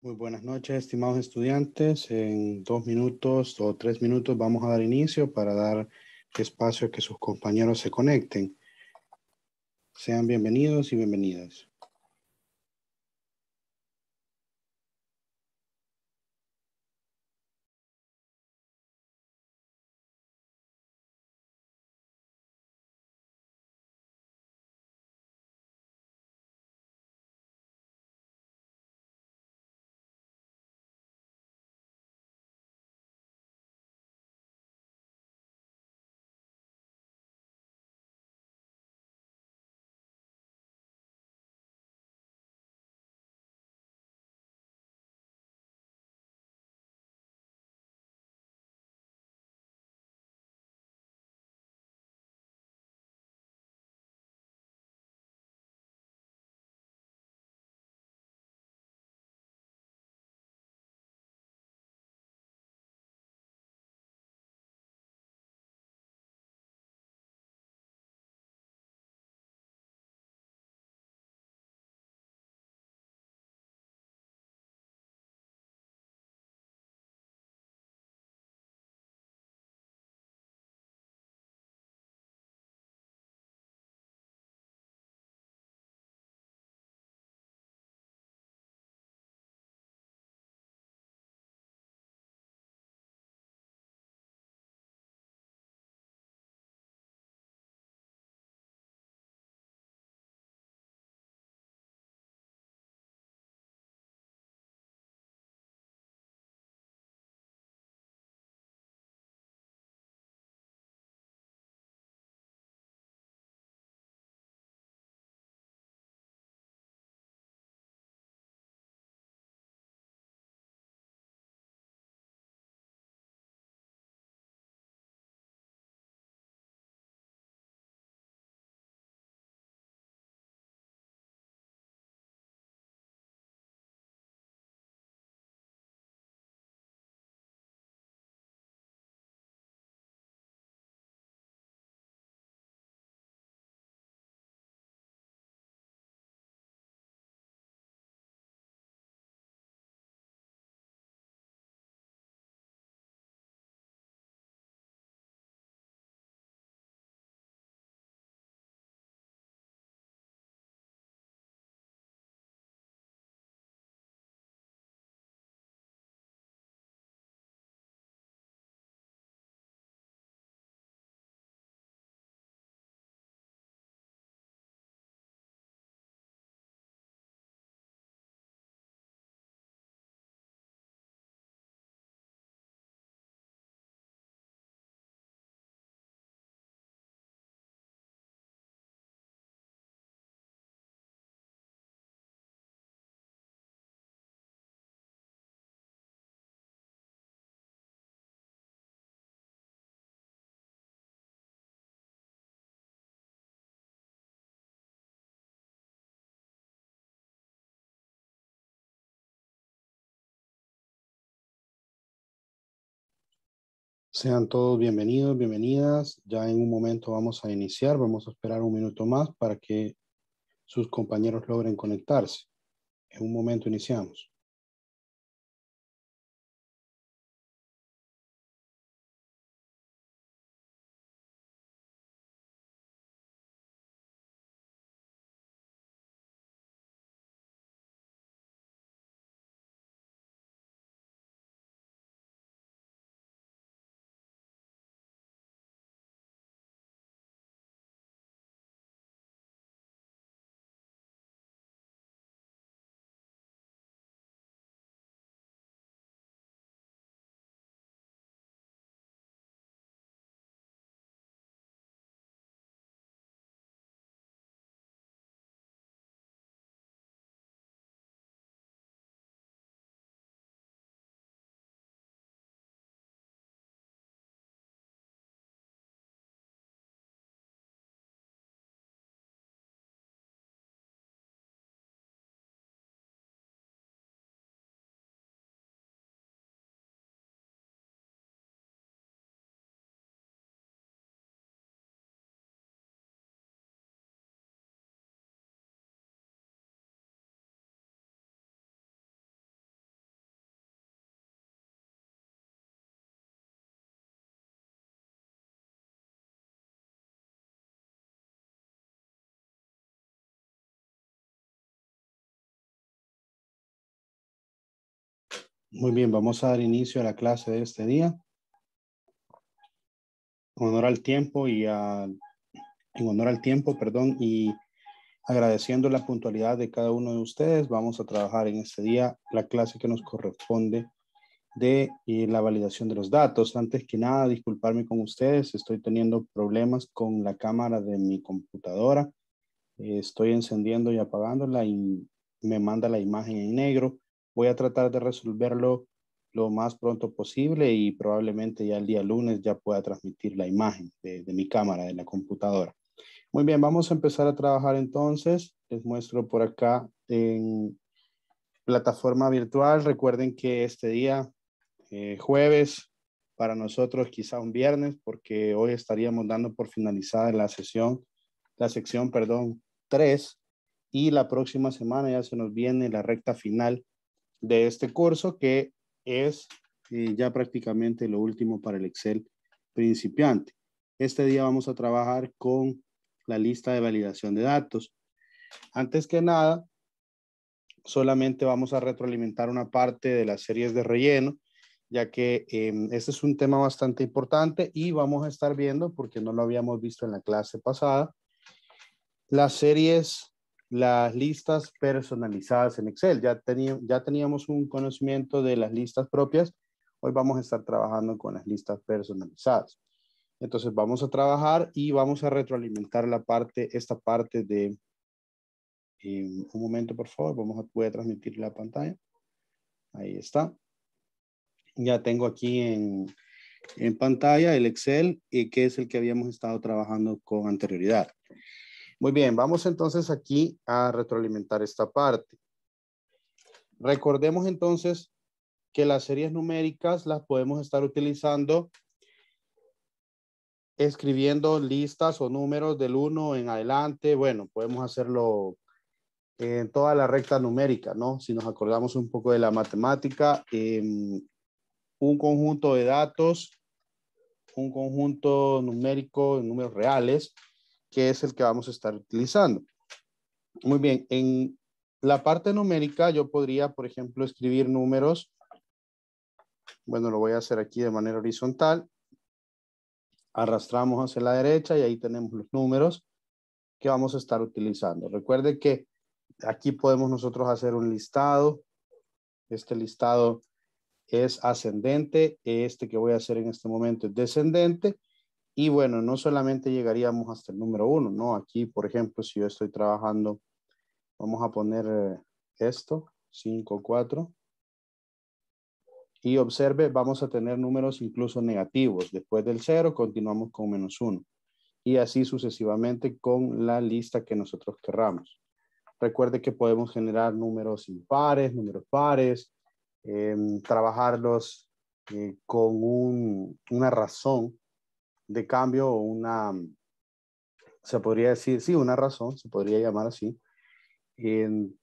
Muy buenas noches, estimados estudiantes. En dos minutos o tres minutos vamos a dar inicio para dar espacio a que sus compañeros se conecten. Sean bienvenidos y bienvenidas. Sean todos bienvenidos, bienvenidas. Ya en un momento vamos a iniciar, vamos a esperar un minuto más para que sus compañeros logren conectarse. En un momento iniciamos. Muy bien, vamos a dar inicio a la clase de este día. En honor al tiempo y en honor al tiempo, perdón, y agradeciendo la puntualidad de cada uno de ustedes, vamos a trabajar en este día la clase que nos corresponde de eh, la validación de los datos. Antes que nada, disculparme con ustedes, estoy teniendo problemas con la cámara de mi computadora. Estoy encendiendo y apagándola y me manda la imagen en negro voy a tratar de resolverlo lo más pronto posible y probablemente ya el día lunes ya pueda transmitir la imagen de, mi cámara, de la computadora. Muy bien, vamos a empezar a trabajar entonces. Les muestro por acá en plataforma virtual. Recuerden que este día, eh, jueves, para nosotros quizá un viernes, porque hoy estaríamos dando por finalizada la sesión, la sección, perdón, 3, y la próxima semana ya se nos viene la recta final de este curso que es eh, ya prácticamente lo último para el Excel principiante. Este día vamos a trabajar con la lista de validación de datos. Antes que nada, solamente vamos a retroalimentar una parte de las series de relleno, ya que em, este es un tema bastante importante y vamos a estar viendo, porque no lo habíamos visto en la clase pasada, las series las listas personalizadas en Excel. Ya, teníamos un conocimiento de las listas propias. Hoy vamos a estar trabajando con las listas personalizadas. Entonces vamos a trabajar y vamos a retroalimentar la parte, esta parte de... Em, un momento, por favor. Vamos a, voy transmitir la pantalla. Ahí está. Ya tengo aquí en, pantalla el Excel, y eh, que es el que habíamos estado trabajando con anterioridad. Muy bien, vamos entonces aquí a retroalimentar esta parte. Recordemos entonces que las series numéricas las podemos estar utilizando escribiendo listas o números del 1 en adelante. Bueno, podemos hacerlo en toda la recta numérica, ¿no? Si nos acordamos un poco de la matemática, em, un conjunto de datos, un conjunto numérico, números reales, que es el que vamos a estar utilizando. Muy bien, en la parte numérica yo podría, por ejemplo, escribir números. Bueno, lo voy a hacer aquí de manera horizontal. Arrastramos hacia la derecha y ahí tenemos los números que vamos a estar utilizando. Recuerde que aquí podemos nosotros hacer un listado. Este listado es ascendente. Este que voy a hacer en este momento es descendente. Y bueno, no solamente llegaríamos hasta el número uno, ¿no? Aquí, por ejemplo, si yo estoy trabajando, vamos a poner eh, esto, 5, 4. Y observe, vamos a tener números incluso negativos. Después del 0, continuamos con menos 1. Y así sucesivamente con la lista que nosotros querramos. Recuerde que podemos generar números impares, números pares, em, trabajarlos eh, con un, una razón de cambio una, se podría decir, sí, una razón, se podría llamar así, en,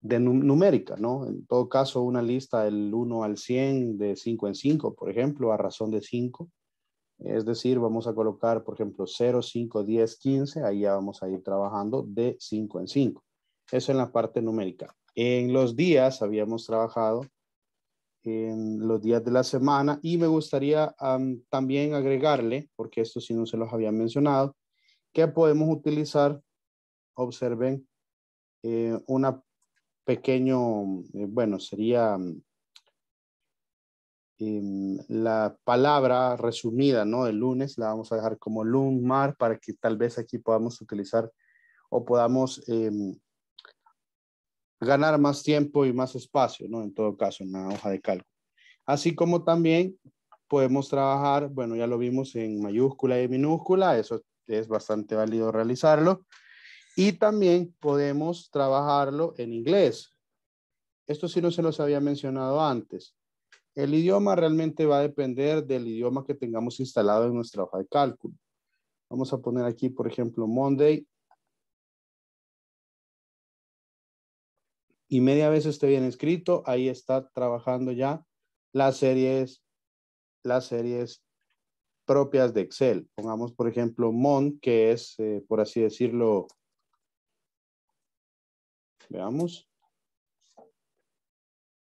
de numérica, ¿no? En todo caso, una lista del 1 al 100, de 5 en 5, por ejemplo, a razón de 5. Es decir, vamos a colocar, por ejemplo, 0, 5, 10, 15, ahí ya vamos a ir trabajando de 5 en 5. Eso en la parte numérica. En los días habíamos trabajado en los días de la semana y me gustaría también agregarle, porque esto si no se los había mencionado, que podemos utilizar, observen, eh, una pequeño, eh, bueno, sería mm, em, la palabra resumida, ¿no? El lunes la vamos a dejar como mar para que tal vez aquí podamos utilizar o podamos em, ganar más tiempo y más espacio, ¿no? En todo caso, en la hoja de cálculo. Así como también podemos trabajar, bueno, ya lo vimos en mayúscula y minúscula, eso es bastante válido realizarlo. Y también podemos trabajarlo en inglés. Esto sí no se los había mencionado antes. El idioma realmente va a depender del idioma que tengamos instalado en nuestra hoja de cálculo. Vamos a poner aquí, por ejemplo, Monday y media vez esté bien escrito, ahí está trabajando ya las series, las series propias de Excel. Pongamos, por ejemplo, mon que es, eh, por así decirlo, veamos.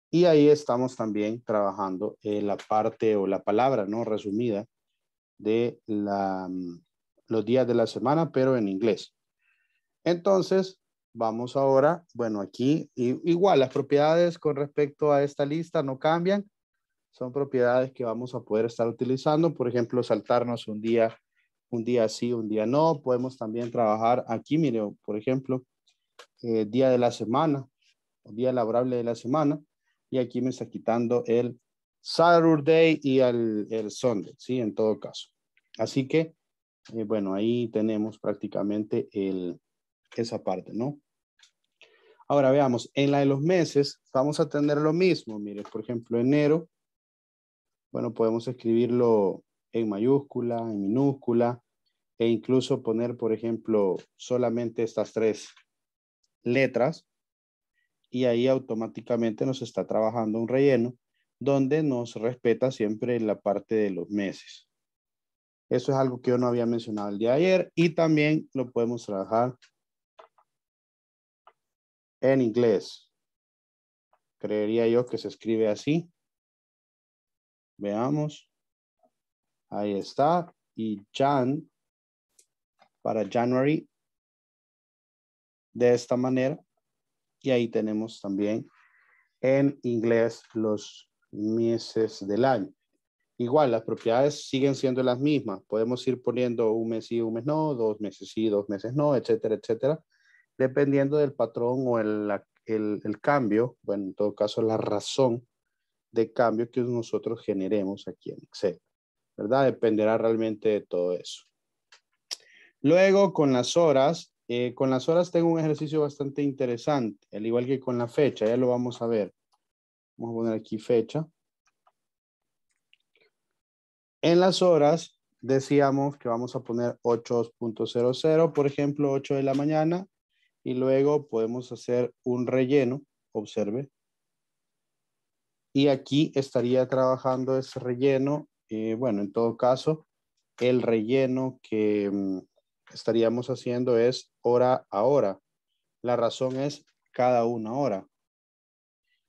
Y ahí estamos también trabajando eh, la parte o la palabra no resumida de la, mm, los días de la semana, pero en inglés. Entonces, Vamos ahora, bueno, aquí igual las propiedades con respecto a esta lista no cambian. Son propiedades que vamos a poder estar utilizando. Por ejemplo, saltarnos un día, un día sí, un día no. Podemos también trabajar aquí, mire, por ejemplo, eh, día de la semana, día laborable de la semana. Y aquí me está quitando el Saturday y el, el Sunday, ¿sí? En todo caso. Así que, eh, bueno, ahí tenemos prácticamente el, esa parte, ¿no? Ahora veamos, en la de los meses vamos a tener lo mismo. Mire, por ejemplo, enero. Bueno, podemos escribirlo en mayúscula, en minúscula, e incluso poner, por ejemplo, solamente estas tres letras. Y ahí automáticamente nos está trabajando un relleno donde nos respeta siempre la parte de los meses. Eso es algo que yo no había mencionado el día de ayer y también lo podemos trabajar en inglés. Creería yo que se escribe así. Veamos. Ahí está. Y Jan para January de esta manera. Y ahí tenemos también en inglés los meses del año. Igual, las propiedades siguen siendo las mismas. Podemos ir poniendo un mes sí, un mes no, dos meses sí, dos meses no, etcétera, etcétera dependiendo del patrón o el, cambio, bueno, en todo caso la razón de cambio que nosotros generemos aquí en Excel, ¿verdad? Dependerá realmente de todo eso. Luego, con las horas, eh, con las horas tengo un ejercicio bastante interesante, al igual que con la fecha, ya lo vamos a ver. Vamos a poner aquí fecha. En las horas decíamos que vamos a poner 8.00, por ejemplo, 8 de la mañana y luego podemos hacer un relleno, observe. Y aquí estaría trabajando ese relleno, eh, bueno, en todo caso, el relleno que mm, estaríamos haciendo es hora a hora. La razón es cada una hora.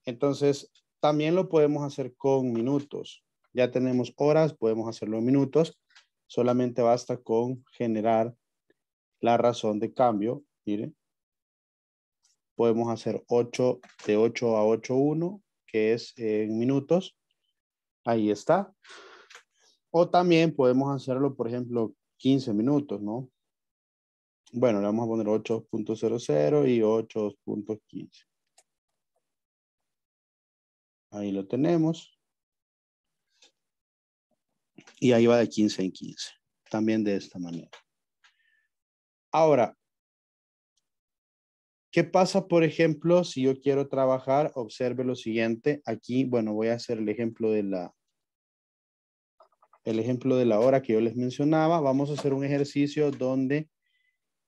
Entonces, también lo podemos hacer con minutos. Ya tenemos horas, podemos hacerlo en minutos. Solamente basta con generar la razón de cambio. Miren, podemos hacer 8 de 8 a 8, 1, que es en minutos. Ahí está. O también podemos hacerlo, por ejemplo, 15 minutos, ¿no? Bueno, le vamos a poner 8.00 y 8.15. Ahí lo tenemos. Y ahí va de 15 en 15. También de esta manera. Ahora, ¿Qué pasa, por ejemplo, si yo quiero trabajar? Observe lo siguiente. Aquí, bueno, voy a hacer el ejemplo de la, el ejemplo de la hora que yo les mencionaba. Vamos a hacer un ejercicio donde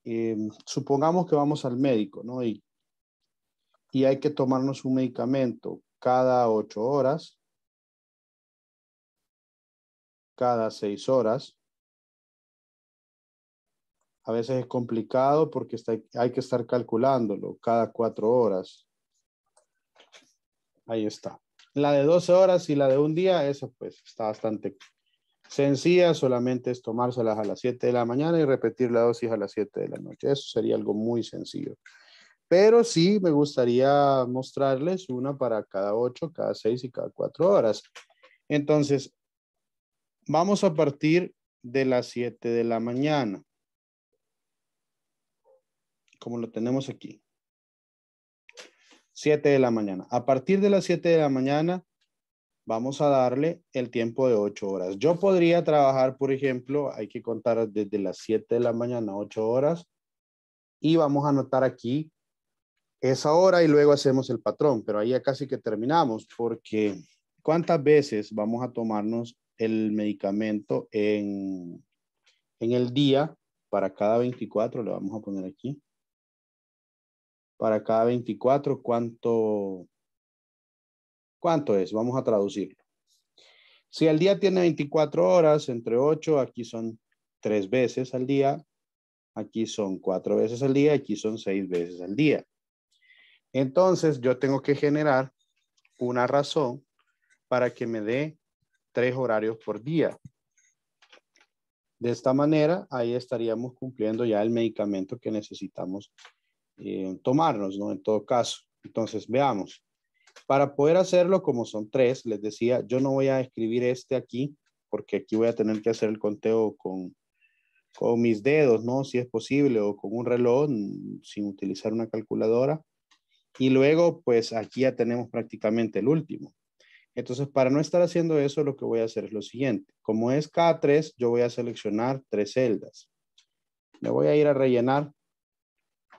em, supongamos que vamos al médico, ¿no? Y, y hay que tomarnos un medicamento cada ocho horas, cada seis horas, a veces es complicado porque hay que estar calculándolo cada cuatro horas. Ahí está. La de 12 horas y la de un día, esa pues está bastante sencilla, solamente es tomárselas a las 7 de la mañana y repetir la dosis a las 7 de la noche. Eso sería algo muy sencillo. Pero sí me gustaría mostrarles una para cada 8, cada 6 y cada 4 horas. Entonces, vamos a partir de las 7 de la mañana como lo tenemos aquí. 7 de la mañana. A partir de las 7 de la mañana, vamos a darle el tiempo de 8 horas. Yo podría trabajar, por ejemplo, hay que contar desde las 7 de la mañana, 8 horas, y vamos a anotar aquí esa hora y luego hacemos el patrón, pero ahí ya casi que terminamos, porque ¿cuántas veces vamos a tomarnos el medicamento en, en el día? Para cada 24 le vamos a poner aquí para cada 24, ¿cuánto, cuánto es? Vamos a traducirlo. Si el día tiene 24 horas, entre 8, aquí son 3 veces al día, aquí son 4 veces al día, aquí son 6 veces al día. Entonces, yo tengo que generar una razón para que me dé 3 horarios por día. De esta manera, ahí estaríamos cumpliendo ya el medicamento que necesitamos eh, tomarnos, ¿no? En todo caso. Entonces, veamos. Para poder hacerlo, como son tres, les decía, yo no voy a escribir este aquí, porque aquí voy a tener que hacer el conteo con, con mis dedos, ¿no? Si es posible, o con un reloj, mm, sin utilizar una calculadora. Y luego, pues aquí ya tenemos prácticamente el último. Entonces, para no estar haciendo eso, lo que voy a hacer es lo siguiente. Como es cada tres, yo voy a seleccionar tres celdas. me voy a ir a rellenar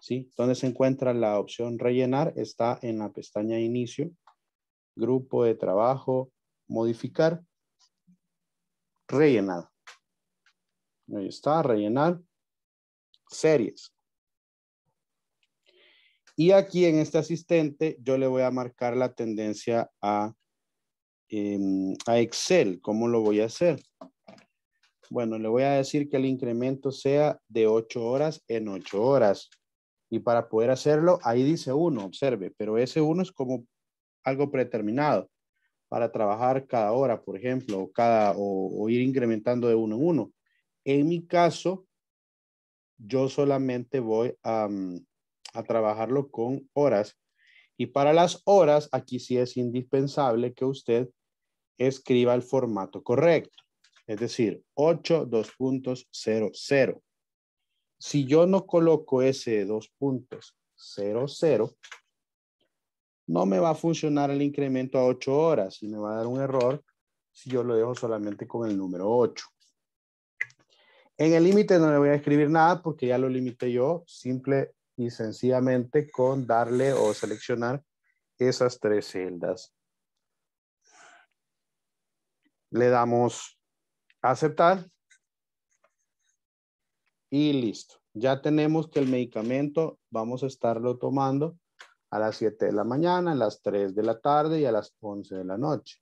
¿sí? ¿Dónde se encuentra la opción rellenar está en la pestaña inicio, grupo de trabajo, modificar, rellenar. Ahí está, rellenar, series. Y aquí en este asistente yo le voy a marcar la tendencia a, em, a Excel. ¿Cómo lo voy a hacer? Bueno, le voy a decir que el incremento sea de 8 horas en 8 horas. Y para poder hacerlo, ahí dice uno, observe, pero ese uno es como algo predeterminado para trabajar cada hora, por ejemplo, o, cada, o, ir incrementando de uno en uno. En mi caso, yo solamente voy a, mm, a trabajarlo con horas. Y para las horas, aquí sí es indispensable que usted escriba el formato correcto, es decir, 8.2.00 si yo no coloco ese dos puntos 0, no me va a funcionar el incremento a 8 horas y me va a dar un error si yo lo dejo solamente con el número 8. En el límite no le voy a escribir nada porque ya lo limité yo, simple y sencillamente con darle o seleccionar esas tres celdas. Le damos aceptar y listo. Ya tenemos que el medicamento vamos a estarlo tomando a las 7 de la mañana, a las 3 de la tarde y a las 11 de la noche.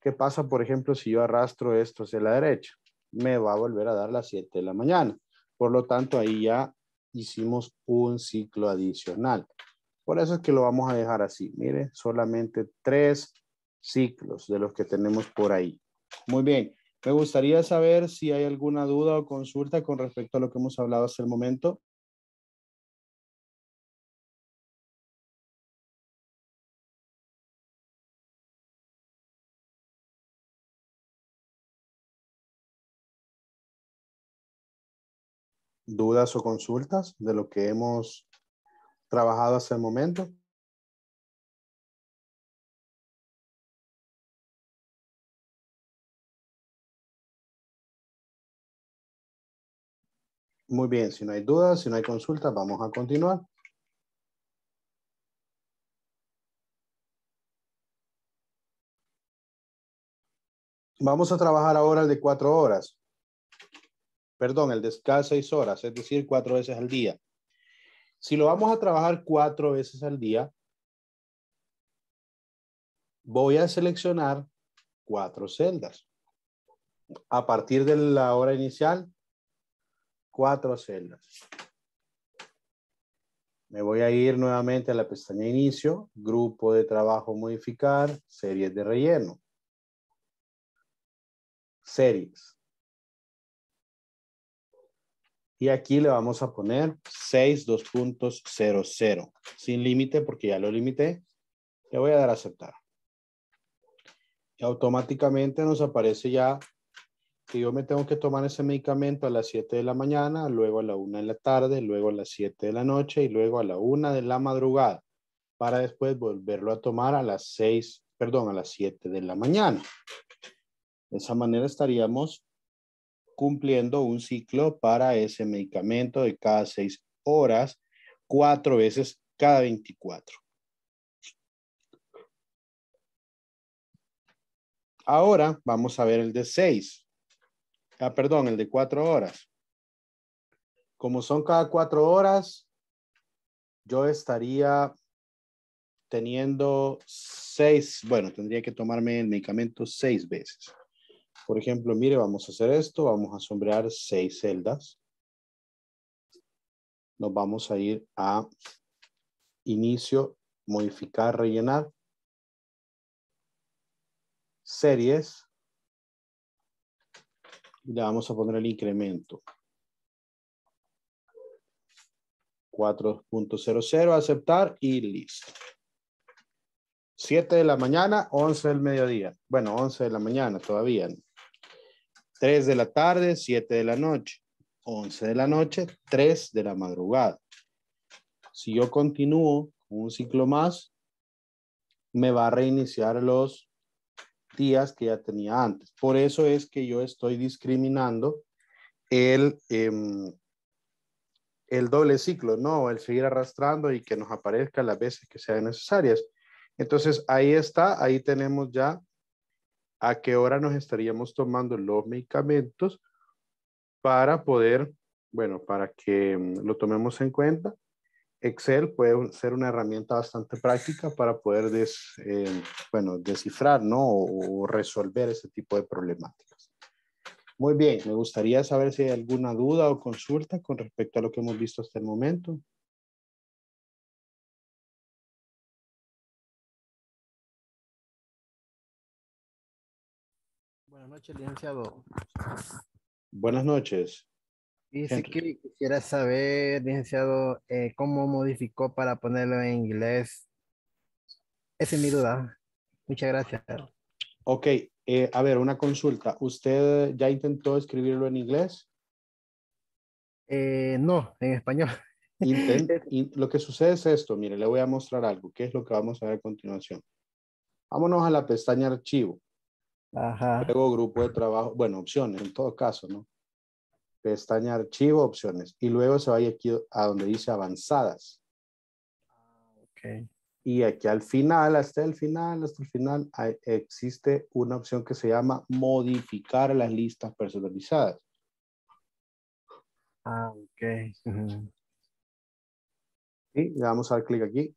¿Qué pasa, por ejemplo, si yo arrastro esto hacia la derecha? Me va a volver a dar las 7 de la mañana. Por lo tanto, ahí ya hicimos un ciclo adicional. Por eso es que lo vamos a dejar así. Mire, solamente tres ciclos de los que tenemos por ahí. Muy bien. Me gustaría saber si hay alguna duda o consulta con respecto a lo que hemos hablado hasta el momento. ¿Dudas o consultas de lo que hemos trabajado hasta el momento? Muy bien, si no hay dudas, si no hay consultas, vamos a continuar. Vamos a trabajar ahora el de cuatro horas. Perdón, el de cada seis horas, es decir, cuatro veces al día. Si lo vamos a trabajar cuatro veces al día, voy a seleccionar cuatro celdas. A partir de la hora inicial, cuatro celdas. Me voy a ir nuevamente a la pestaña Inicio, Grupo de Trabajo Modificar, Series de Relleno. Series. Y aquí le vamos a poner 6.2.00, sin límite porque ya lo limité. Le voy a dar a aceptar. Y automáticamente nos aparece ya que yo me tengo que tomar ese medicamento a las 7 de la mañana, luego a la 1 de la tarde, luego a las 7 de la noche y luego a la 1 de la madrugada, para después volverlo a tomar a las 6, perdón, a las 7 de la mañana. De esa manera estaríamos cumpliendo un ciclo para ese medicamento de cada 6 horas, cuatro veces cada 24. Ahora vamos a ver el de 6. Ah, perdón, el de cuatro horas. Como son cada cuatro horas, yo estaría teniendo seis, bueno, tendría que tomarme el medicamento seis veces. Por ejemplo, mire, vamos a hacer esto, vamos a sombrear seis celdas. Nos vamos a ir a inicio, modificar, rellenar. Series le vamos a poner el incremento. 4.00, aceptar y listo. 7 de la mañana, 11 del mediodía. Bueno, 11 de la mañana todavía. 3 de la tarde, 7 de la noche. 11 de la noche, 3 de la madrugada. Si yo continúo un ciclo más, me va a reiniciar los días que ya tenía antes. Por eso es que yo estoy discriminando el, em, el doble ciclo, ¿no? El seguir arrastrando y que nos aparezca las veces que sean necesarias. Entonces, ahí está, ahí tenemos ya a qué hora nos estaríamos tomando los medicamentos para poder, bueno, para que em, lo tomemos en cuenta Excel puede ser una herramienta bastante práctica para poder eh, bueno, descifrar ¿no? o, o, resolver ese tipo de problemáticas. Muy bien, me gustaría saber si hay alguna duda o consulta con respecto a lo que hemos visto hasta el momento. Buenas noches, licenciado. Buenas noches. Dice que quisiera saber, licenciado, eh, cómo modificó para ponerlo en inglés. Esa es mi duda. Muchas gracias. Ok, eh, a ver, una consulta. ¿Usted ya intentó escribirlo en inglés? Eh, no, en español. lo que sucede es esto, mire, le voy a mostrar algo, ¿Qué es lo que vamos a ver a continuación. Vámonos a la pestaña archivo. Ajá. Luego grupo de trabajo, bueno, opciones en todo caso, ¿no? pestaña archivo, opciones, y luego se va aquí a donde dice avanzadas. Ah, okay. Y aquí al final, hasta el final, hasta el final, existe una opción que se llama modificar las listas personalizadas. Ah, ok. Y le a al clic aquí.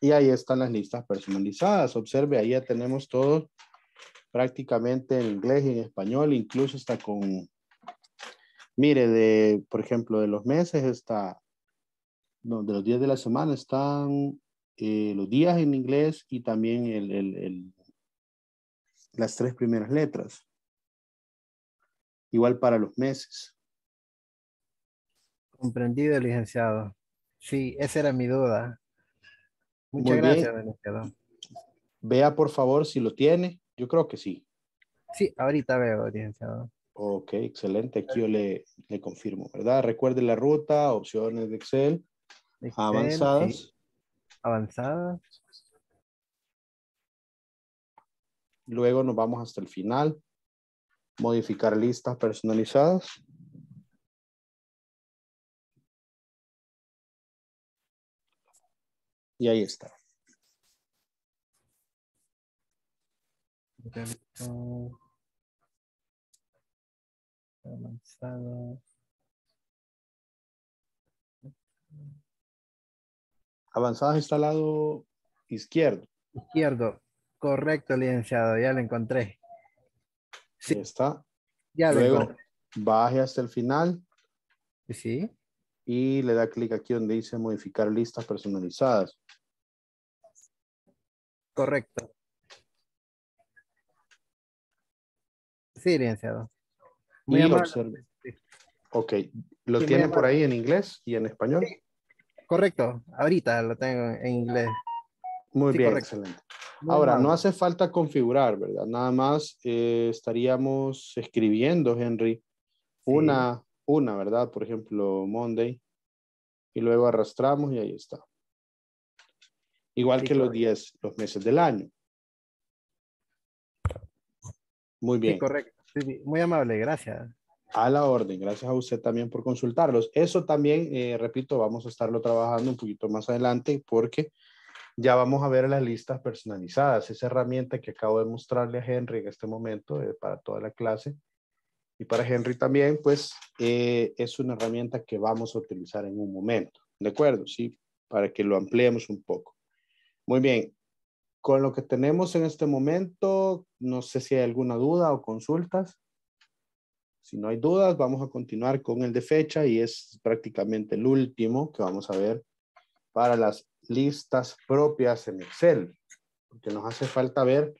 Y ahí están las listas personalizadas. Observe, ahí ya tenemos todo prácticamente en inglés y en español, incluso está con Mire, de, por ejemplo, de los meses está, de los días de la semana están eh, los días en inglés y también el, las tres primeras letras. Igual para los meses. Comprendido, licenciado. Sí, esa era mi duda. Muchas gracias, licenciado. Vea, por favor, si lo tiene. Yo creo que sí. Sí, ahorita veo, licenciado. Ok, excelente. Aquí yo le, confirmo, ¿verdad? Recuerde la ruta, opciones de Excel, avanzadas. Avanzadas. Luego nos vamos hasta el final. Modificar listas personalizadas. Y ahí está. Avanzado, avanzado está al lado izquierdo. Izquierdo, correcto, licenciado, ya lo encontré. Sí. está. Ya Luego lo encontré. baje hasta el final. Sí. Y le da clic aquí donde dice modificar listas personalizadas. Correcto. Sí, licenciado y Ok, ¿lo tiene por ahí en inglés y en español? Correcto, ahorita lo tengo en inglés. Muy bien, excelente. Ahora, no hace falta configurar, ¿verdad? Nada más eh, estaríamos escribiendo, Henry, una, una, ¿verdad? Por ejemplo, Monday, y luego arrastramos y ahí está. Igual que los 10, los meses del año. Muy bien. correcto muy amable, gracias. A la orden, gracias a usted también por consultarlos. Eso también, eh, repito, vamos a estarlo trabajando un poquito más adelante porque ya vamos a ver las listas personalizadas. Esa herramienta que acabo de mostrarle a Henry en este momento eh, para toda la clase y para Henry también, pues eh, es una herramienta que vamos a utilizar en un momento. ¿De acuerdo? Sí, para que lo ampliemos un poco. Muy bien, con lo que tenemos en este momento, no sé si hay alguna duda o consultas. Si no hay dudas, vamos a continuar con el de fecha y es prácticamente el último que vamos a ver para las listas propias en Excel, porque nos hace falta ver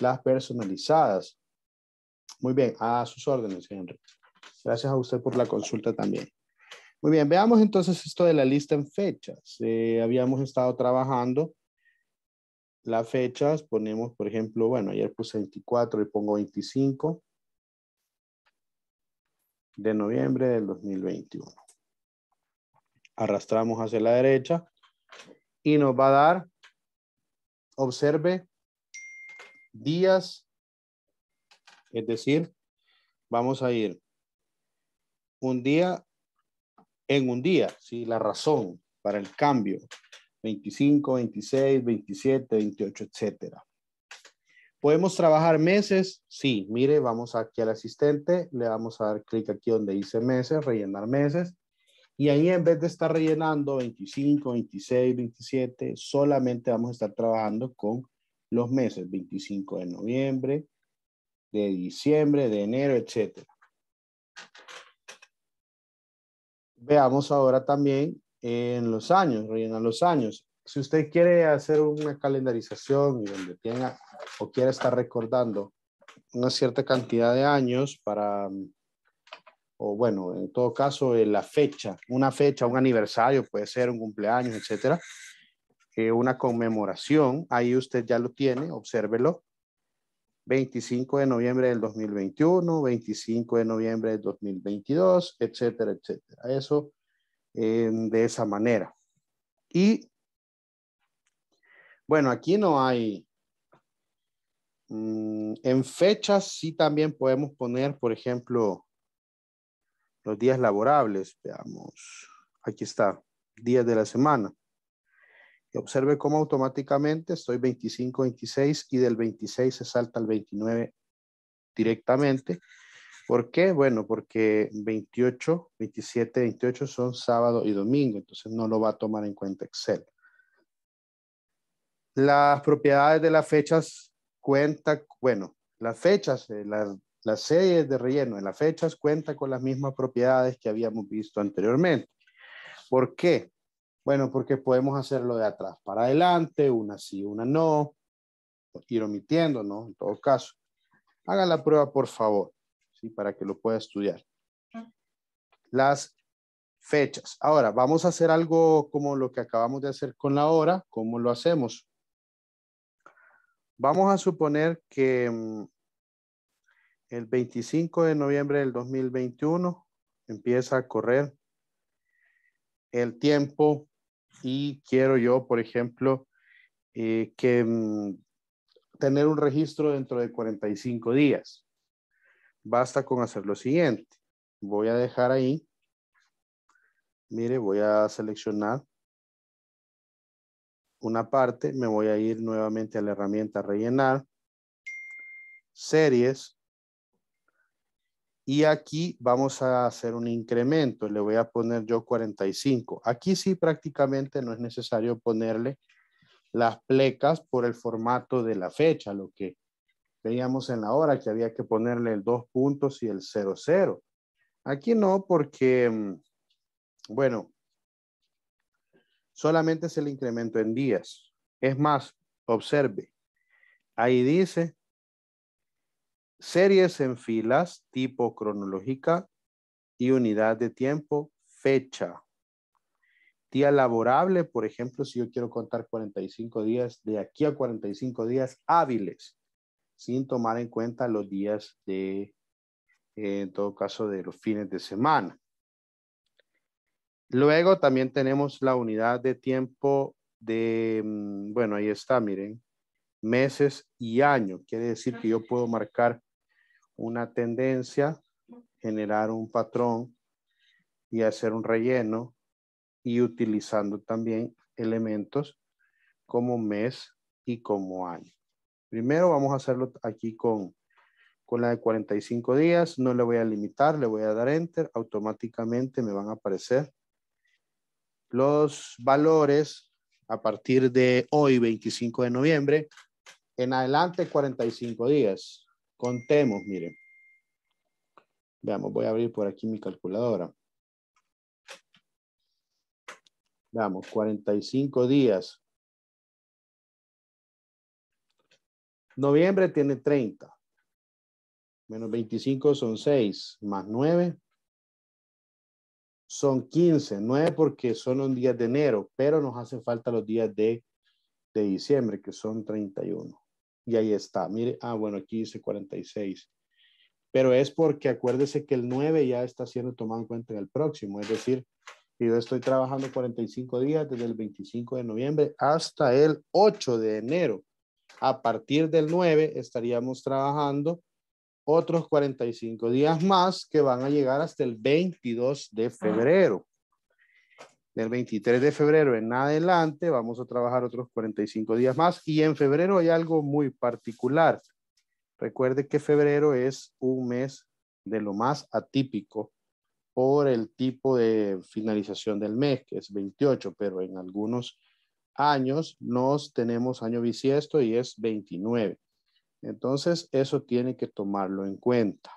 las personalizadas. Muy bien, a sus órdenes, Henry. Gracias a usted por la consulta también. Muy bien, veamos entonces esto de la lista en fechas. Eh, habíamos estado trabajando las fechas, ponemos, por ejemplo, bueno, ayer puse 24 y pongo 25 de noviembre del 2021. Arrastramos hacia la derecha y nos va a dar, observe, días, es decir, vamos a ir un día en un día, si la razón para el cambio 25, 26, 27, 28, etcétera. ¿Podemos trabajar meses? Sí, mire, vamos aquí al asistente, le vamos a dar clic aquí donde dice meses, rellenar meses. Y ahí en vez de estar rellenando 25, 26, 27, solamente vamos a estar trabajando con los meses 25 de noviembre, de diciembre, de enero, etc. Veamos ahora también en los años, rellenar los años. Si usted quiere hacer una calendarización y donde tenga o quiere estar recordando una cierta cantidad de años para, o bueno, en todo caso, eh, la fecha, una fecha, un aniversario, puede ser un cumpleaños, etcétera, eh, una conmemoración, ahí usted ya lo tiene, obsérvelo. 25 de noviembre del 2021, 25 de noviembre del 2022, etcétera, etcétera. Eso de esa manera. Y bueno, aquí no hay... Mm, en fechas sí también podemos poner, por ejemplo, los días laborables. Veamos, aquí está, días de la semana. Y observe cómo automáticamente estoy 25, 26 y del 26 se salta al 29 directamente ¿Por qué? Bueno, porque 28, 27, 28 son sábado y domingo, entonces no lo va a tomar en cuenta Excel. Las propiedades de las fechas cuenta, bueno, las fechas, eh, las, las series de relleno en las fechas cuenta con las mismas propiedades que habíamos visto anteriormente. ¿Por qué? Bueno, porque podemos hacerlo de atrás para adelante, una sí, una no, ir omitiendo, ¿no? En todo caso. Haga la prueba, por favor y Para que lo pueda estudiar. Las fechas. Ahora, vamos a hacer algo como lo que acabamos de hacer con la hora. ¿Cómo lo hacemos? Vamos a suponer que mm, el 25 de noviembre del 2021 empieza a correr el tiempo y quiero yo, por ejemplo, eh, que mm, tener un registro dentro de 45 días basta con hacer lo siguiente. Voy a dejar ahí. Mire, voy a seleccionar una parte. Me voy a ir nuevamente a la herramienta rellenar. Series. Y aquí vamos a hacer un incremento. Le voy a poner yo 45. Aquí sí prácticamente no es necesario ponerle las plecas por el formato de la fecha. Lo que Veíamos en la hora que había que ponerle el dos puntos y el 00. Aquí no, porque, mm, bueno, solamente es el incremento en días. Es más, observe, ahí dice series en filas tipo cronológica y unidad de tiempo, fecha. Día laborable, por ejemplo, si yo quiero contar 45 días, de aquí a 45 días hábiles sin tomar en cuenta los días de, eh, en todo caso, de los fines de semana. Luego también tenemos la unidad de tiempo de, mm, bueno, ahí está, miren, meses y año. Quiere decir que yo puedo marcar una tendencia, generar un patrón y hacer un relleno y utilizando también elementos como mes y como año. Primero vamos a hacerlo aquí con, con la de 45 días. No le voy a limitar, le voy a dar enter. Automáticamente me van a aparecer los valores a partir de hoy, 25 de noviembre. En adelante, 45 días. Contemos, miren. Veamos, voy a abrir por aquí mi calculadora. Veamos, 45 días Noviembre tiene 30. Menos 25 son 6, más 9 son 15. 9 porque son los días de enero, pero nos hacen falta los días de, diciembre, que son 31. Y ahí está. Mire, ah, bueno, aquí dice 46. Pero es porque acuérdese que el 9 ya está siendo tomado en cuenta en el próximo. Es decir, yo estoy trabajando 45 días desde el 25 de noviembre hasta el 8 de enero. A partir del 9 estaríamos trabajando otros 45 días más que van a llegar hasta el 22 de febrero. Del 23 de febrero en adelante vamos a trabajar otros 45 días más y en febrero hay algo muy particular. Recuerde que febrero es un mes de lo más atípico por el tipo de finalización del mes, que es 28, pero en algunos años nos tenemos año bisiesto y es 29. Entonces, eso tiene que tomarlo en cuenta.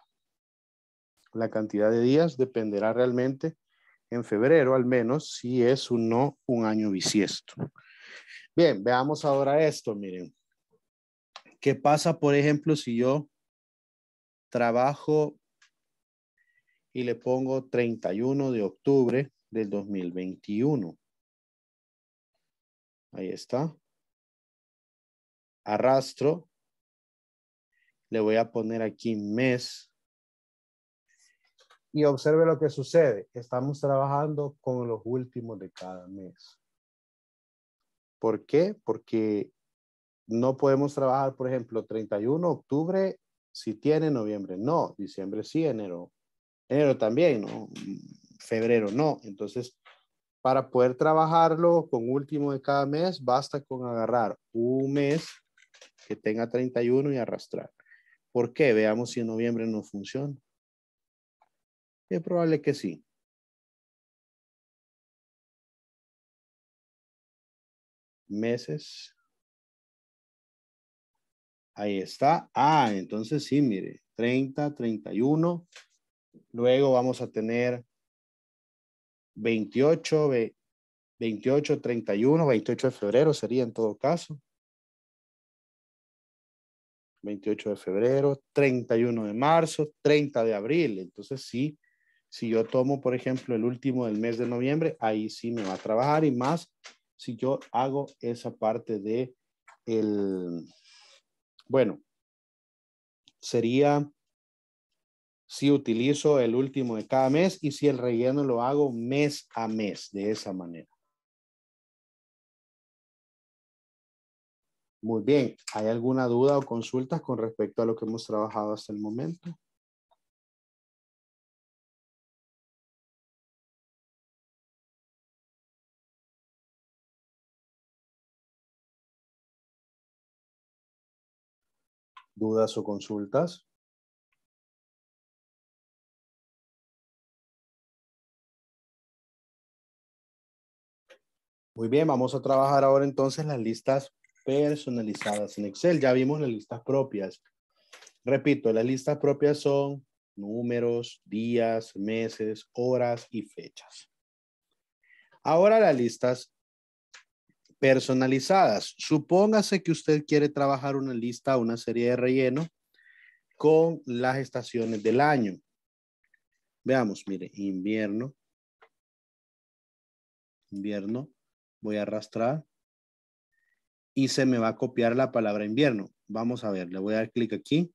La cantidad de días dependerá realmente en febrero, al menos, si es o no un año bisiesto. Bien, veamos ahora esto, miren. ¿Qué pasa, por ejemplo, si yo trabajo y le pongo 31 de octubre del 2021? Ahí está. Arrastro. Le voy a poner aquí mes. Y observe lo que sucede. Estamos trabajando con los últimos de cada mes. ¿Por qué? Porque no podemos trabajar, por ejemplo, 31 octubre si tiene noviembre. No, diciembre sí, enero. Enero también, ¿no? Mm, febrero no. Entonces para poder trabajarlo con último de cada mes, basta con agarrar un mes que tenga 31 y arrastrar. ¿Por qué? Veamos si en noviembre no funciona. Es probable que sí. Meses. Ahí está. Ah, entonces sí, mire, 30, 31. Luego vamos a tener 28, 28, 31, 28 de febrero sería en todo caso. 28 de febrero, 31 de marzo, 30 de abril. Entonces sí, si yo tomo, por ejemplo, el último del mes de noviembre, ahí sí me va a trabajar y más si yo hago esa parte de el, bueno, sería si utilizo el último de cada mes y si el relleno lo hago mes a mes de esa manera. Muy bien, ¿hay alguna duda o consultas con respecto a lo que hemos trabajado hasta el momento? ¿Dudas o consultas? Muy bien, vamos a trabajar ahora entonces las listas personalizadas en Excel. Ya vimos las listas propias. Repito, las listas propias son números, días, meses, horas y fechas. Ahora las listas personalizadas. Supóngase que usted quiere trabajar una lista, una serie de relleno con las estaciones del año. Veamos, mire, invierno, invierno, voy a arrastrar y se me va a copiar la palabra invierno. Vamos a ver, le voy a dar clic aquí.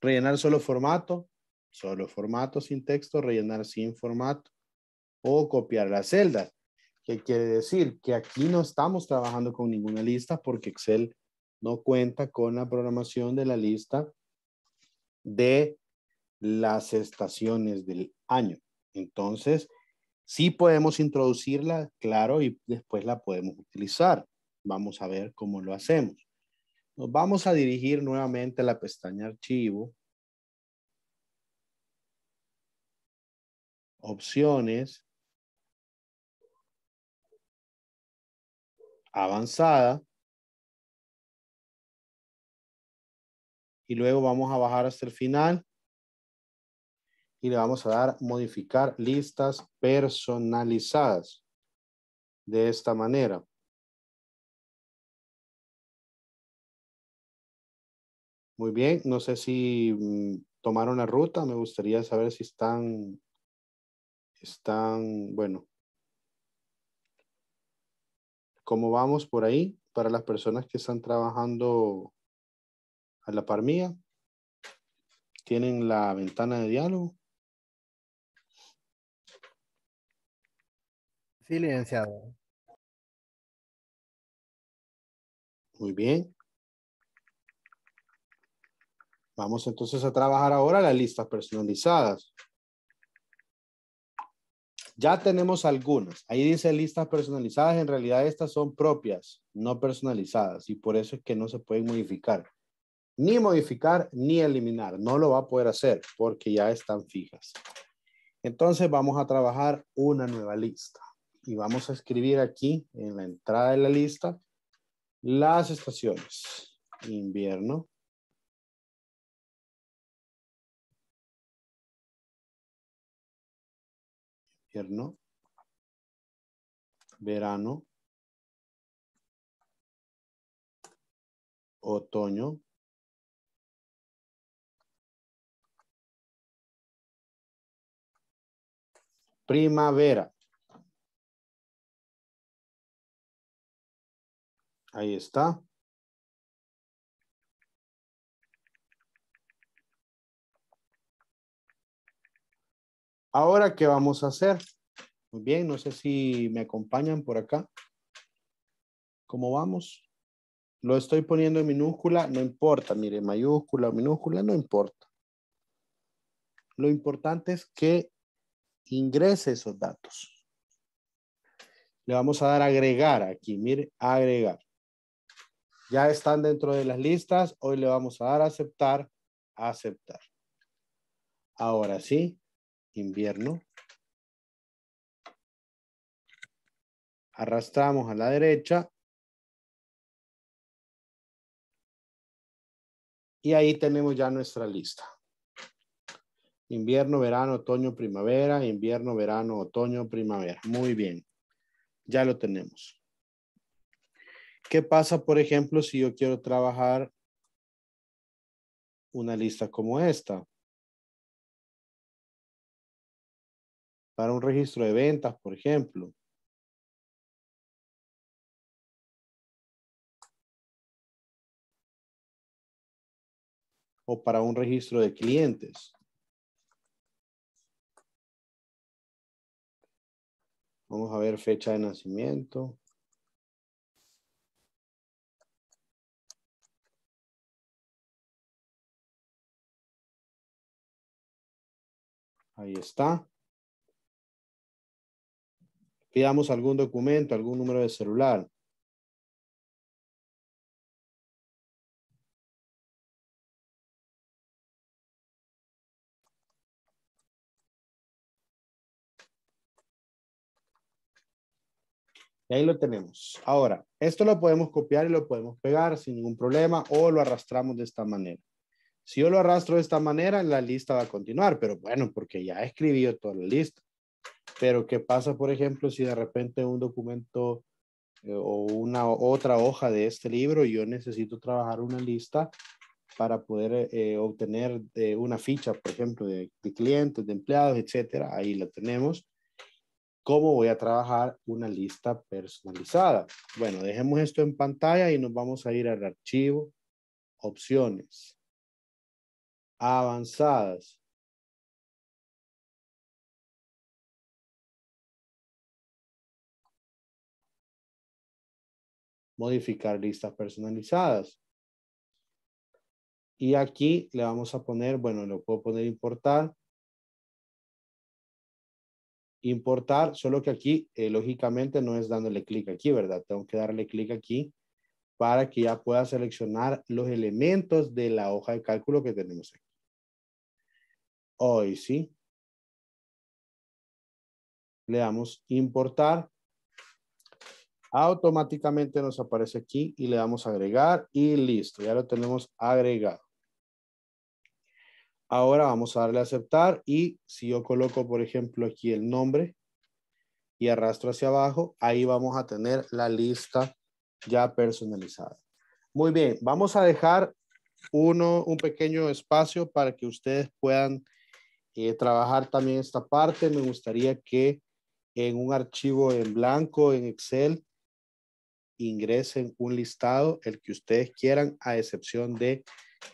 Rellenar solo formato, solo formato sin texto, rellenar sin formato o copiar la celda. ¿Qué quiere decir? Que aquí no estamos trabajando con ninguna lista porque Excel no cuenta con la programación de la lista de las estaciones del año. Entonces, Sí podemos introducirla, claro, y después la podemos utilizar. Vamos a ver cómo lo hacemos. Nos vamos a dirigir nuevamente a la pestaña archivo. Opciones. Avanzada. Y luego vamos a bajar hasta el final y le vamos a dar modificar listas personalizadas de esta manera. Muy bien, no sé si mm, tomaron la ruta, me gustaría saber si están, están, bueno, cómo vamos por ahí para las personas que están trabajando a la par mía. Tienen la ventana de diálogo. Silenciado. Muy bien. Vamos entonces a trabajar ahora las listas personalizadas. Ya tenemos algunas. Ahí dice listas personalizadas. En realidad estas son propias, no personalizadas. Y por eso es que no se pueden modificar. Ni modificar ni eliminar. No lo va a poder hacer porque ya están fijas. Entonces vamos a trabajar una nueva lista y vamos a escribir aquí en la entrada de la lista las estaciones. Invierno. Invierno. Verano. Otoño. Primavera. Ahí está. Ahora, ¿qué vamos a hacer? Muy bien, no sé si me acompañan por acá. ¿Cómo vamos? Lo estoy poniendo en minúscula, no importa, mire, mayúscula o minúscula, no importa. Lo importante es que ingrese esos datos. Le vamos a dar agregar aquí, mire, agregar. Ya están dentro de las listas. Hoy le vamos a dar a aceptar, aceptar. Ahora sí, invierno. Arrastramos a la derecha. Y ahí tenemos ya nuestra lista. Invierno, verano, otoño, primavera, invierno, verano, otoño, primavera. Muy bien. Ya lo tenemos. ¿Qué pasa, por ejemplo, si yo quiero trabajar una lista como esta? Para un registro de ventas, por ejemplo. o para un registro de clientes. Vamos a ver fecha de nacimiento. Ahí está. Pidamos algún documento, algún número de celular. Y ahí lo tenemos. Ahora, esto lo podemos copiar y lo podemos pegar sin ningún problema o lo arrastramos de esta manera. Si yo lo arrastro de esta manera, la lista va a continuar, pero bueno, porque ya he escrito toda la lista. Pero ¿qué pasa, por ejemplo, si de repente un documento eh, o una otra hoja de este libro, yo necesito trabajar una lista para poder eh, obtener eh, una ficha, por ejemplo, de, de, clientes, de empleados, etcétera. Ahí la tenemos. ¿Cómo voy a trabajar una lista personalizada? Bueno, dejemos esto en pantalla y nos vamos a ir al archivo, opciones avanzadas. Modificar listas personalizadas. Y aquí le vamos a poner, bueno, lo puedo poner importar. Importar, solo que aquí, eh, lógicamente, no es dándole clic aquí, ¿verdad? Tengo que darle clic aquí para que ya pueda seleccionar los elementos de la hoja de cálculo que tenemos aquí hoy, ¿sí? Le damos importar. Automáticamente nos aparece aquí y le damos agregar y listo. Ya lo tenemos agregado. Ahora vamos a darle a aceptar y si yo coloco, por ejemplo, aquí el nombre y arrastro hacia abajo, ahí vamos a tener la lista ya personalizada. Muy bien, vamos a dejar uno, un pequeño espacio para que ustedes puedan eh, trabajar también esta parte. Me gustaría que en un archivo en blanco, en Excel, ingresen un listado, el que ustedes quieran, a excepción de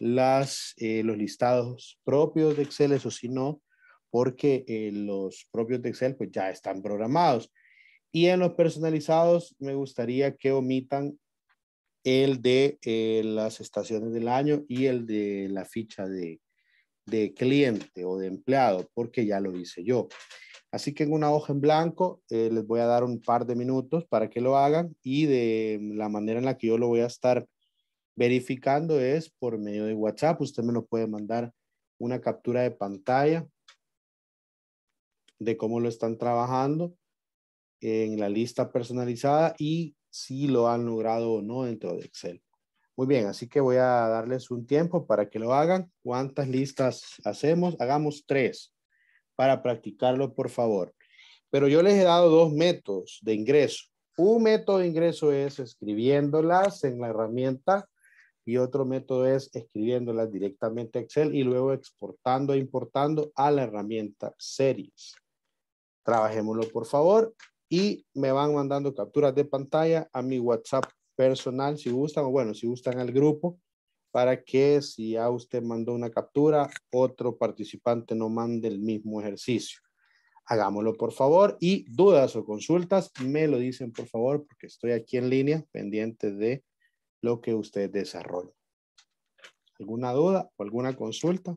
las, eh, los listados propios de Excel, eso sí no, porque eh, los propios de Excel pues ya están programados. Y en los personalizados me gustaría que omitan el de las estaciones del año y el de la ficha de, de cliente o de empleado porque ya lo hice yo. Así que en una hoja en blanco eh, les voy a dar un par de minutos para que lo hagan y de la manera en la que yo lo voy a estar verificando es por medio de WhatsApp. Usted me lo puede mandar una captura de pantalla de cómo lo están trabajando en la lista personalizada y si lo han logrado o no dentro de Excel. Muy bien, así que voy a darles un tiempo para que lo hagan. ¿Cuántas listas hacemos? Hagamos tres para practicarlo, por favor. Pero yo les he dado dos métodos de ingreso. Un método de ingreso es escribiéndolas en la herramienta y otro método es escribiéndolas directamente a Excel y luego exportando e importando a la herramienta Series. Trabajémoslo, por favor, y me van mandando capturas de pantalla a mi WhatsApp personal si gustan, o bueno, si gustan al grupo, para que si ya usted mandó una captura, otro participante no mande el mismo ejercicio. Hagámoslo por favor y dudas o consultas me lo dicen por favor porque estoy aquí en línea pendiente de lo que usted desarrolla. ¿Alguna duda o alguna consulta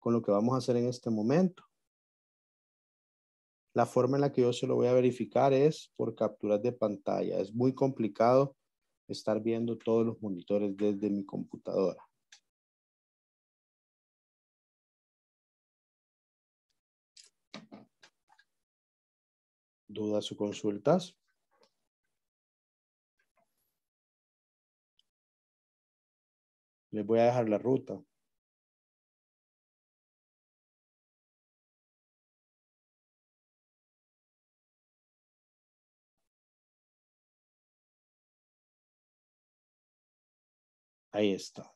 con lo que vamos a hacer en este momento? La forma en la que yo se lo voy a verificar es por capturas de pantalla. Es muy complicado estar viendo todos los monitores desde mi computadora. ¿Dudas o consultas? Les voy a dejar la ruta. Ahí está.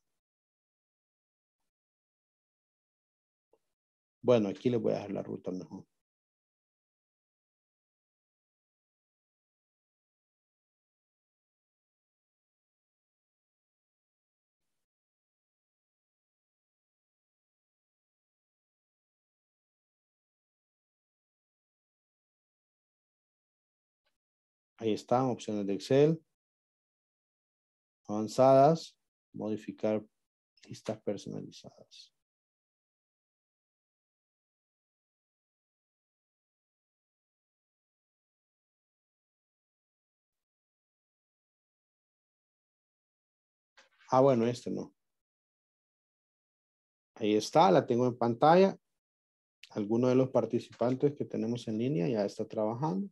Bueno, aquí les voy a dejar la ruta mejor. Ahí están, opciones de Excel. Avanzadas modificar listas personalizadas. Ah, bueno, este no. Ahí está, la tengo en pantalla. Alguno de los participantes que tenemos en línea ya está trabajando.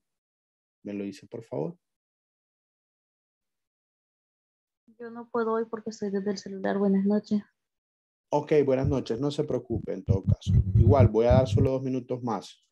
Me lo dice, por favor. Yo no puedo hoy porque estoy desde el celular. Buenas noches. Ok, buenas noches. No se preocupe en todo caso. Igual voy a dar solo dos minutos más.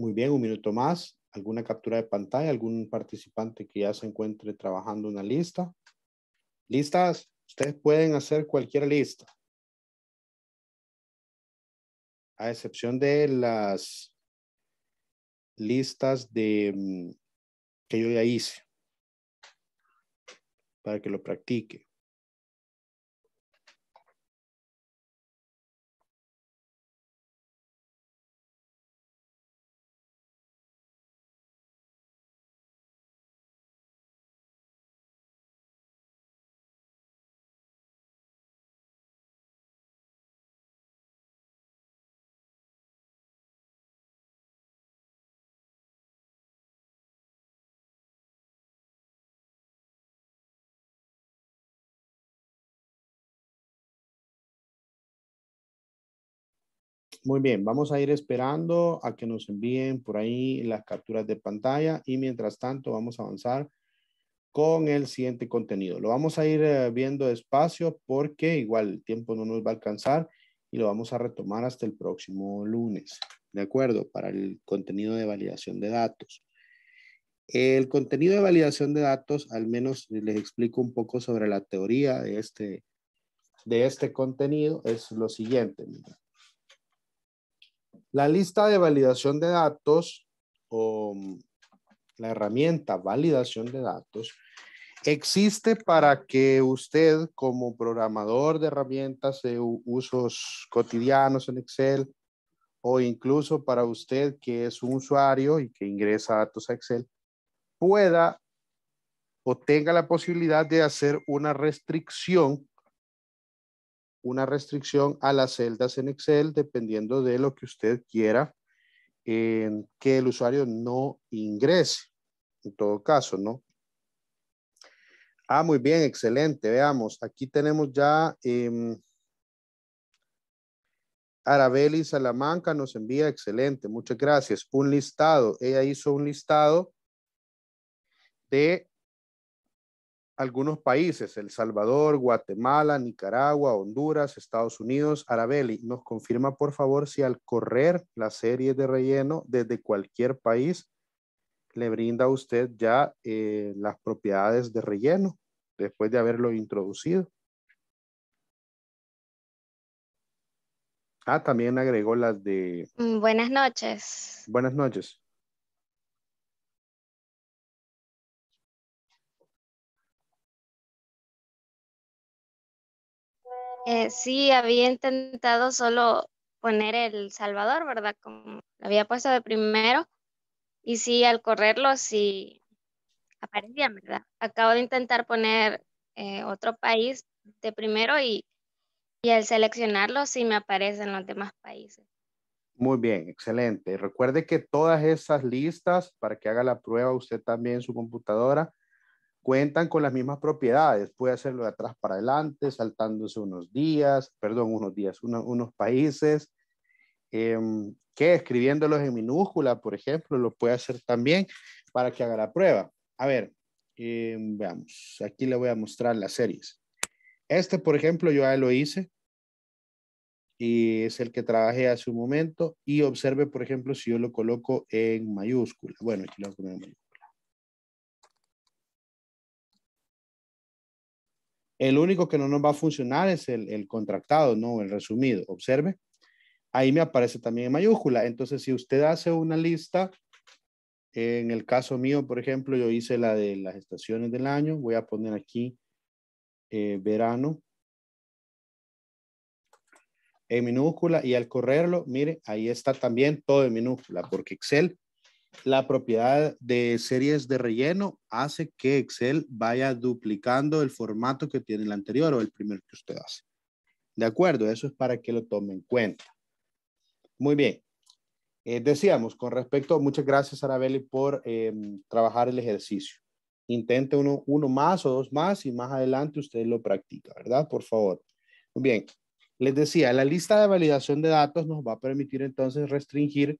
Muy bien, un minuto más. ¿Alguna captura de pantalla? ¿Algún participante que ya se encuentre trabajando una lista? ¿Listas? Ustedes pueden hacer cualquier lista. A excepción de las listas de, mm, que yo ya hice. Para que lo practique. Muy bien, vamos a ir esperando a que nos envíen por ahí las capturas de pantalla y mientras tanto vamos a avanzar con el siguiente contenido. Lo vamos a ir eh, viendo despacio porque igual el tiempo no nos va a alcanzar y lo vamos a retomar hasta el próximo lunes, ¿de acuerdo? Para el contenido de validación de datos. El contenido de validación de datos, al menos les explico un poco sobre la teoría de este, de este contenido, es lo siguiente. La lista de validación de datos o mm, la herramienta validación de datos existe para que usted como programador de herramientas de usos cotidianos en Excel o incluso para usted que es un usuario y que ingresa datos a Excel, pueda o tenga la posibilidad de hacer una restricción una restricción a las celdas en Excel dependiendo de lo que usted quiera que el usuario no ingrese, en todo caso, ¿no? Ah, muy bien, excelente. Veamos, aquí tenemos ya em, Arabeli Salamanca nos envía, excelente, muchas gracias. Un listado, ella hizo un listado de algunos países, El Salvador, Guatemala, Nicaragua, Honduras, Estados Unidos, Arabeli, nos confirma por favor si al correr la serie de relleno desde cualquier país le brinda a usted ya eh, las propiedades de relleno después de haberlo introducido. Ah, también agregó las de... Mm, buenas noches. Buenas noches. Eh, sí, había intentado solo poner El Salvador, ¿verdad? Como lo había puesto de primero. Y sí, al correrlo, sí aparecía, ¿verdad? Acabo de intentar poner eh, otro país de primero y, y al seleccionarlo, sí me aparecen los demás países. Muy bien, excelente. Recuerde que todas esas listas, para que haga la prueba usted también en su computadora, cuentan con las mismas propiedades. Puede hacerlo de atrás para adelante, saltándose unos días, perdón, unos días, unos países. Em, que escribiéndolos en minúscula, por ejemplo, lo puede hacer también para que haga la prueba. A ver, em, veamos, aquí le voy a mostrar las series. Este, por ejemplo, yo ya lo hice y es el que trabajé hace un momento y observe, por ejemplo, si yo lo coloco en mayúscula. Bueno, aquí lo voy a en mayúscula. El único que no nos va a funcionar es el, contractado, no el resumido. Observe, ahí me aparece también en mayúscula. Entonces, si usted hace una lista, en el caso mío, por ejemplo, yo hice la de las estaciones del año. Voy a poner aquí eh, verano en minúscula y al correrlo, mire, ahí está también todo en minúscula, porque Excel la propiedad de series de relleno hace que Excel vaya duplicando el formato que tiene el anterior o el primer que usted hace. ¿De acuerdo? Eso es para que lo tome en cuenta. Muy bien. Eh, decíamos, con respecto, muchas gracias Arabeli por em, trabajar el ejercicio. Intente uno, uno más o dos más y más adelante usted lo practica, ¿verdad? Por favor. Muy bien. Les decía, la lista de validación de datos nos va a permitir entonces restringir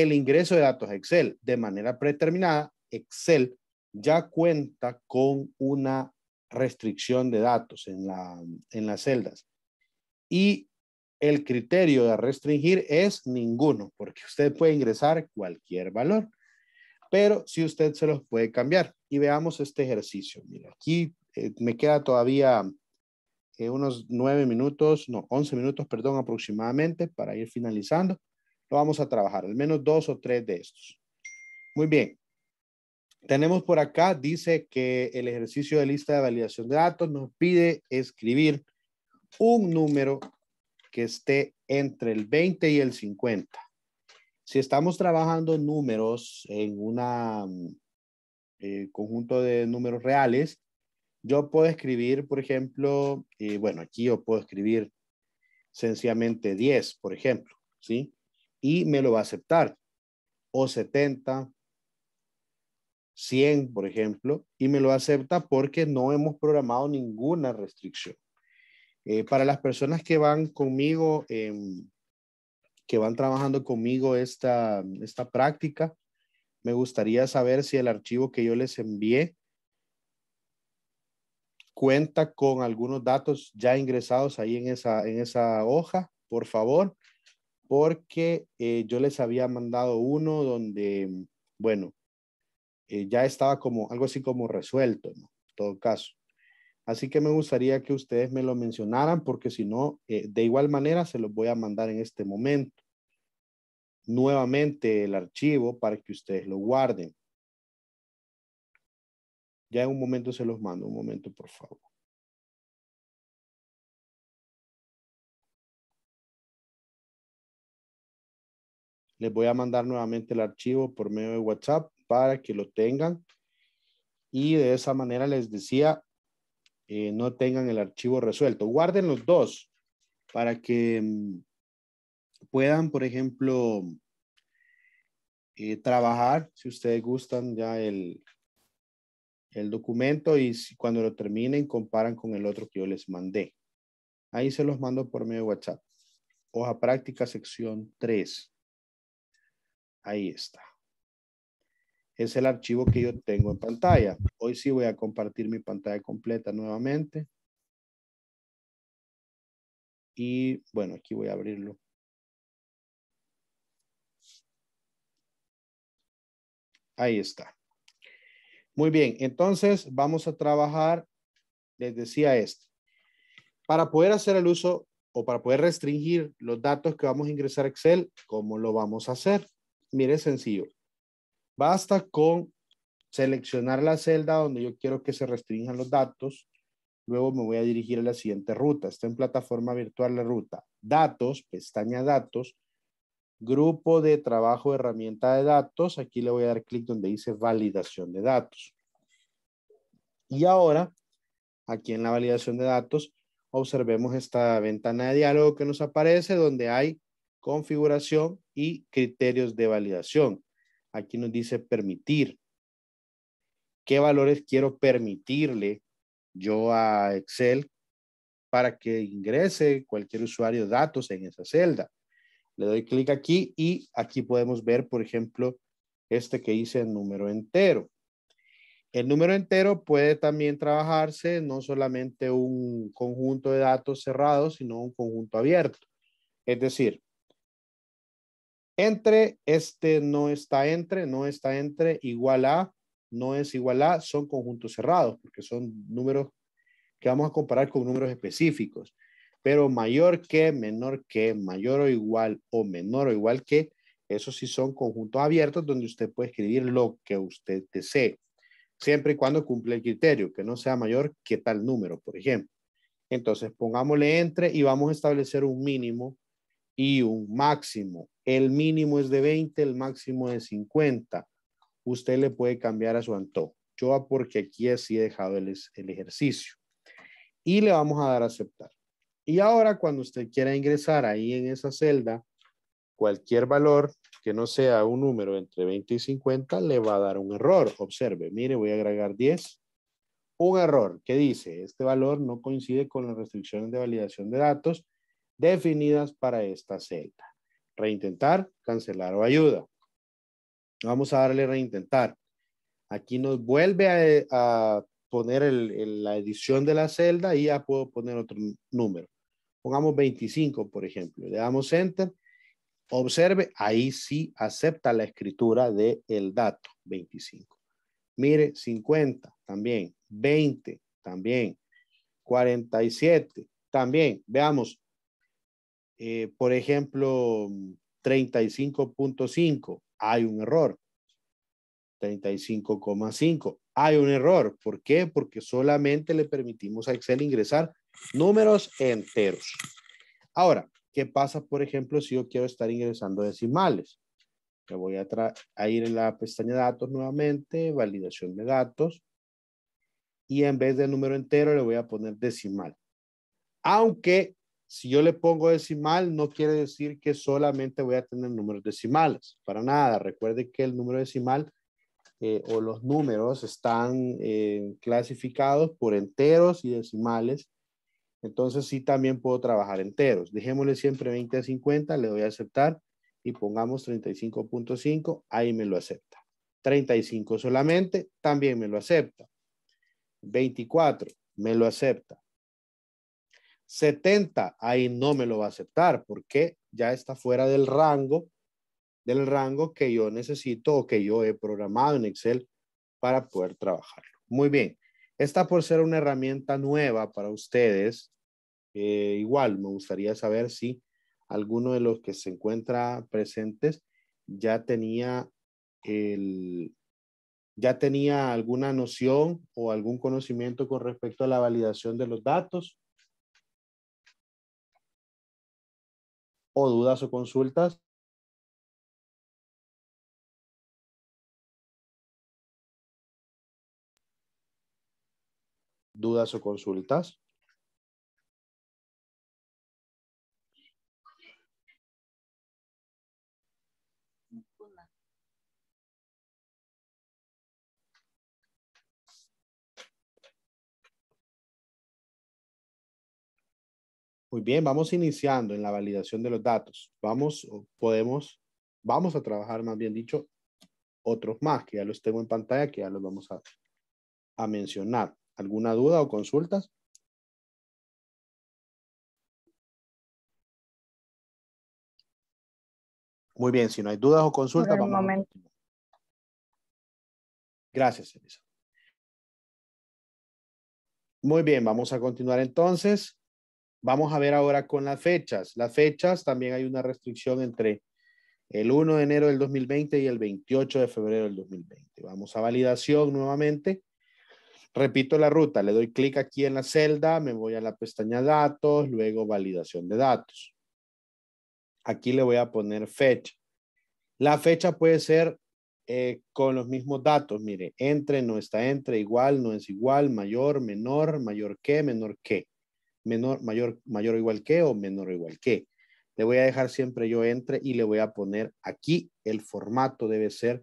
el ingreso de datos a Excel de manera predeterminada, Excel ya cuenta con una restricción de datos en, la, en las celdas. Y el criterio de restringir es ninguno, porque usted puede ingresar cualquier valor, pero si usted se los puede cambiar. Y veamos este ejercicio. Mira, aquí eh, me queda todavía eh, unos nueve minutos, no, once minutos, perdón, aproximadamente para ir finalizando vamos a trabajar, al menos dos o tres de estos. Muy bien. Tenemos por acá, dice que el ejercicio de lista de validación de datos nos pide escribir un número que esté entre el 20 y el 50. Si estamos trabajando números en un mm, eh, conjunto de números reales, yo puedo escribir, por ejemplo, eh, bueno, aquí yo puedo escribir sencillamente 10, por ejemplo, ¿sí? y me lo va a aceptar. O 70, 100, por ejemplo, y me lo acepta porque no hemos programado ninguna restricción. Eh, para las personas que van conmigo, em, que van trabajando conmigo esta, práctica, me gustaría saber si el archivo que yo les envié cuenta con algunos datos ya ingresados ahí en esa hoja, por favor porque eh, yo les había mandado uno donde, mm, bueno, eh, ya estaba como algo así como resuelto, ¿no? En todo caso. Así que me gustaría que ustedes me lo mencionaran porque si no, eh, de igual manera se los voy a mandar en este momento. Nuevamente el archivo para que ustedes lo guarden. Ya en un momento se los mando, un momento por favor. Les voy a mandar nuevamente el archivo por medio de WhatsApp para que lo tengan. Y de esa manera les decía, eh, no tengan el archivo resuelto. Guarden los dos para que mm, puedan, por ejemplo, eh, trabajar, si ustedes gustan, ya el, el documento y cuando lo terminen comparan con el otro que yo les mandé. Ahí se los mando por medio de WhatsApp. Hoja práctica, sección 3. Ahí está. Es el archivo que yo tengo en pantalla. Hoy sí voy a compartir mi pantalla completa nuevamente. Y bueno, aquí voy a abrirlo. Ahí está. Muy bien, entonces vamos a trabajar, les decía esto. Para poder hacer el uso o para poder restringir los datos que vamos a ingresar a Excel, ¿cómo lo vamos a hacer? mire, sencillo. Basta con seleccionar la celda donde yo quiero que se restrinjan los datos. Luego me voy a dirigir a la siguiente ruta. Está en plataforma virtual la ruta. Datos, pestaña datos, grupo de trabajo herramienta de datos. Aquí le voy a dar clic donde dice validación de datos. Y ahora, aquí en la validación de datos, observemos esta ventana de diálogo que nos aparece donde hay configuración y criterios de validación. Aquí nos dice permitir. ¿Qué valores quiero permitirle yo a Excel para que ingrese cualquier usuario datos en esa celda? Le doy clic aquí y aquí podemos ver, por ejemplo, este que dice número entero. El número entero puede también trabajarse no solamente un conjunto de datos cerrados, sino un conjunto abierto. Es decir, entre, este no está entre, no está entre, igual a, no es igual a, son conjuntos cerrados, porque son números que vamos a comparar con números específicos. Pero mayor que, menor que, mayor o igual o menor o igual que, eso sí son conjuntos abiertos donde usted puede escribir lo que usted desee, siempre y cuando cumple el criterio, que no sea mayor que tal número, por ejemplo. Entonces, pongámosle entre y vamos a establecer un mínimo y un máximo. El mínimo es de 20, el máximo de 50. Usted le puede cambiar a su antojo. Yo porque aquí así he dejado el, el ejercicio. Y le vamos a dar a aceptar. Y ahora cuando usted quiera ingresar ahí en esa celda, cualquier valor que no sea un número entre 20 y 50 le va a dar un error. Observe, mire, voy a agregar 10. Un error que dice, este valor no coincide con las restricciones de validación de datos definidas para esta celda. Reintentar, cancelar o ayuda. Vamos a darle reintentar. Aquí nos vuelve a, poner la edición de la celda y ya puedo poner otro número. Pongamos 25, por ejemplo. Le damos enter. Observe, ahí sí acepta la escritura del dato, 25. Mire, 50 también, 20 también, 47 también. Veamos, eh, por ejemplo, 35.5, mm, hay un error. 35,5, hay un error. ¿Por qué? Porque solamente le permitimos a Excel ingresar números enteros. Ahora, ¿qué pasa, por ejemplo, si yo quiero estar ingresando decimales? Me voy a, a ir a la pestaña datos nuevamente, validación de datos, y en vez de número entero le voy a poner decimal. Aunque si yo le pongo decimal, no quiere decir que solamente voy a tener números decimales, para nada. Recuerde que el número decimal eh, o los números están eh, clasificados por enteros y decimales. Entonces sí también puedo trabajar enteros. Dejémosle siempre 20 a 50, le voy a aceptar y pongamos 35.5, ahí me lo acepta. 35 solamente, también me lo acepta. 24, me lo acepta. 70, ahí no me lo va a aceptar porque ya está fuera del rango, del rango que yo necesito o que yo he programado en Excel para poder trabajarlo. Muy bien, esta por ser una herramienta nueva para ustedes, eh, igual me gustaría saber si alguno de los que se encuentra presentes ya tenía el, ya tenía alguna noción o algún conocimiento con respecto a la validación de los datos o dudas o consultas, dudas o consultas. Muy bien, vamos iniciando en la validación de los datos. Vamos, podemos, vamos a trabajar, más bien dicho, otros más, que ya los tengo en pantalla, que ya los vamos a, mencionar. ¿Alguna duda o consultas? Muy bien, si no hay dudas o consultas, vamos. Gracias, Elisa. Muy bien, vamos a continuar entonces. Vamos a ver ahora con las fechas. Las fechas también hay una restricción entre el 1 de enero del 2020 y el 28 de febrero del 2020. Vamos a validación nuevamente. Repito la ruta, le doy clic aquí en la celda, me voy a la pestaña datos, luego validación de datos. Aquí le voy a poner fecha. La fecha puede ser eh, con los mismos datos, mire, entre, no está entre, igual, no es igual, mayor, menor, mayor que, menor que menor, mayor, mayor o igual que o menor o igual que. Le voy a dejar siempre yo entre y le voy a poner aquí el formato debe ser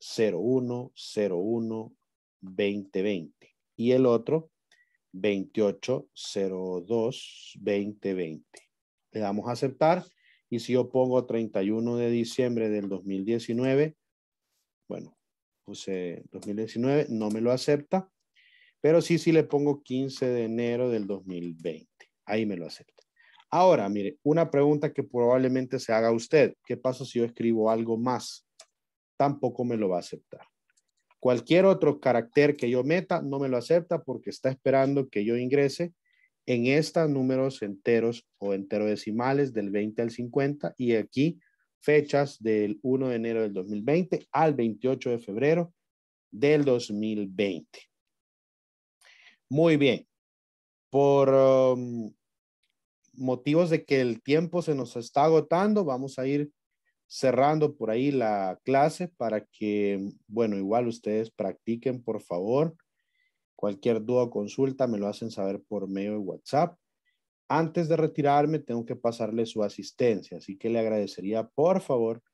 0101 2020 y el otro 2802 2020. Le damos a aceptar y si yo pongo 31 de diciembre del 2019, bueno, puse eh, 2019, no me lo acepta pero sí, sí le pongo 15 de enero del 2020. Ahí me lo acepta. Ahora, mire, una pregunta que probablemente se haga usted. ¿Qué pasa si yo escribo algo más? Tampoco me lo va a aceptar. Cualquier otro carácter que yo meta no me lo acepta porque está esperando que yo ingrese en estos números enteros o decimales del 20 al 50 y aquí fechas del 1 de enero del 2020 al 28 de febrero del 2020. Muy bien. Por um, motivos de que el tiempo se nos está agotando, vamos a ir cerrando por ahí la clase para que, bueno, igual ustedes practiquen, por favor. Cualquier duda o consulta me lo hacen saber por medio de WhatsApp. Antes de retirarme, tengo que pasarle su asistencia, así que le agradecería, por favor,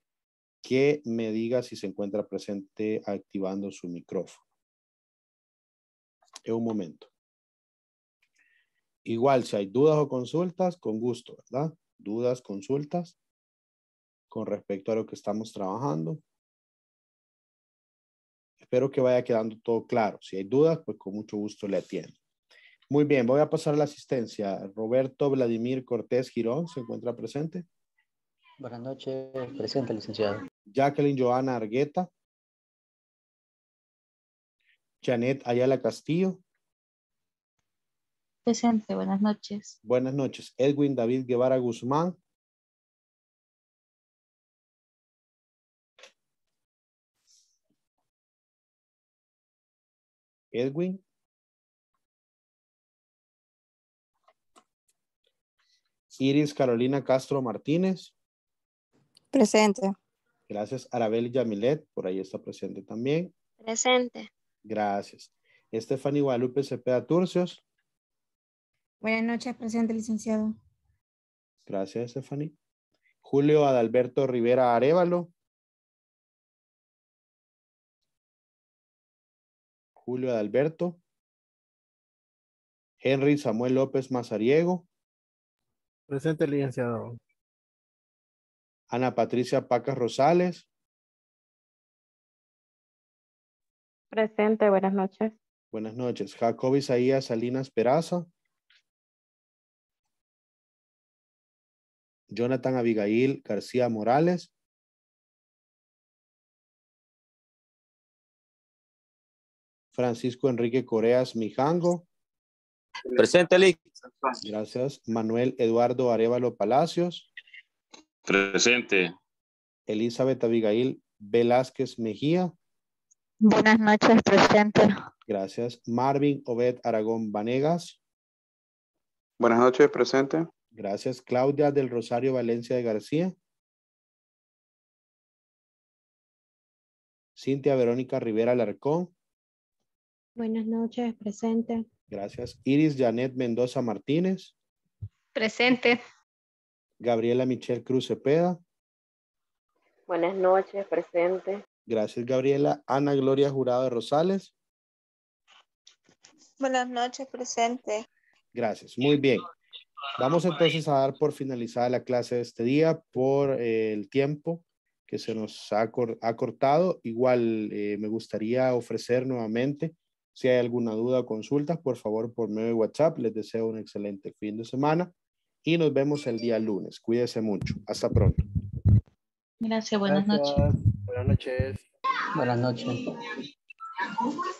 que me diga si se encuentra presente activando su micrófono. un momento. Igual, si hay dudas o consultas, con gusto, ¿verdad? Dudas, consultas con respecto a lo que estamos trabajando. Espero que vaya quedando todo claro. Si hay dudas, pues con mucho gusto le atiendo. Muy bien, voy a pasar a la asistencia. Roberto Vladimir Cortés Girón, ¿se encuentra presente? Buenas noches, presente, licenciado. Jacqueline Joana Argueta. Janet Ayala Castillo. Presente, buenas noches. Buenas noches. Edwin David Guevara Guzmán. Edwin. Iris Carolina Castro Martínez. Presente. Gracias. Arabel Yamilet, por ahí está presente también. Presente. Gracias. Estefany Guadalupe Cepeda Turcios. Buenas noches, presidente, licenciado. Gracias, Stephanie. Julio Adalberto Rivera Arevalo. Julio Adalberto. Henry Samuel López Mazariego. Presente, licenciado. Ana Patricia Pacas Rosales. Presente, buenas noches. Buenas noches. Jacob Isaías Salinas Peraza. Jonathan Abigail García Morales. Francisco Enrique Coreas Mijango. Presente, Gracias. Manuel Eduardo Arevalo Palacios. Presente. Elizabeth Abigail Velázquez Mejía. Buenas noches, presente. Gracias. Marvin Obed Aragón Vanegas. Buenas noches, presente. Gracias. Claudia del Rosario Valencia de García. Cintia Verónica Rivera Larcón. Buenas noches, presente. Gracias. Iris Janet Mendoza Martínez. Presente. Gabriela Michelle Cruz Cepeda. Buenas noches, presente. Gracias, Gabriela. Ana Gloria Jurado de Rosales. Buenas noches, presente. Gracias. Muy bien. Vamos entonces a dar por finalizada la clase de este día por eh, el tiempo que se nos ha, cortado. Igual eh, me gustaría ofrecer nuevamente, si hay alguna duda o consulta, por favor por medio de WhatsApp. Les deseo un excelente fin de semana y nos vemos el día lunes. Cuídense mucho. Hasta pronto. Gracias, buenas noches. Buenas noches. Buenas noches.